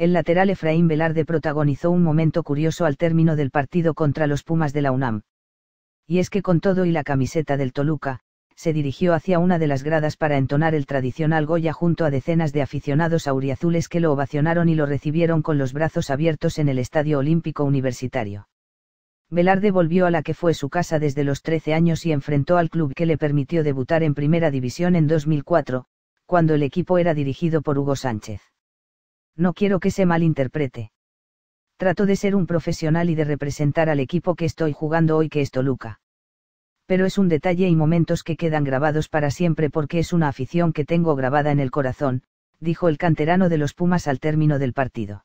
el lateral Efraín Velarde protagonizó un momento curioso al término del partido contra los Pumas de la UNAM. Y es que con todo y la camiseta del Toluca, se dirigió hacia una de las gradas para entonar el tradicional Goya junto a decenas de aficionados auriazules que lo ovacionaron y lo recibieron con los brazos abiertos en el Estadio Olímpico Universitario. Velarde volvió a la que fue su casa desde los 13 años y enfrentó al club que le permitió debutar en Primera División en 2004, cuando el equipo era dirigido por Hugo Sánchez no quiero que se malinterprete. Trato de ser un profesional y de representar al equipo que estoy jugando hoy que es Toluca. Pero es un detalle y momentos que quedan grabados para siempre porque es una afición que tengo grabada en el corazón, dijo el canterano de los Pumas al término del partido.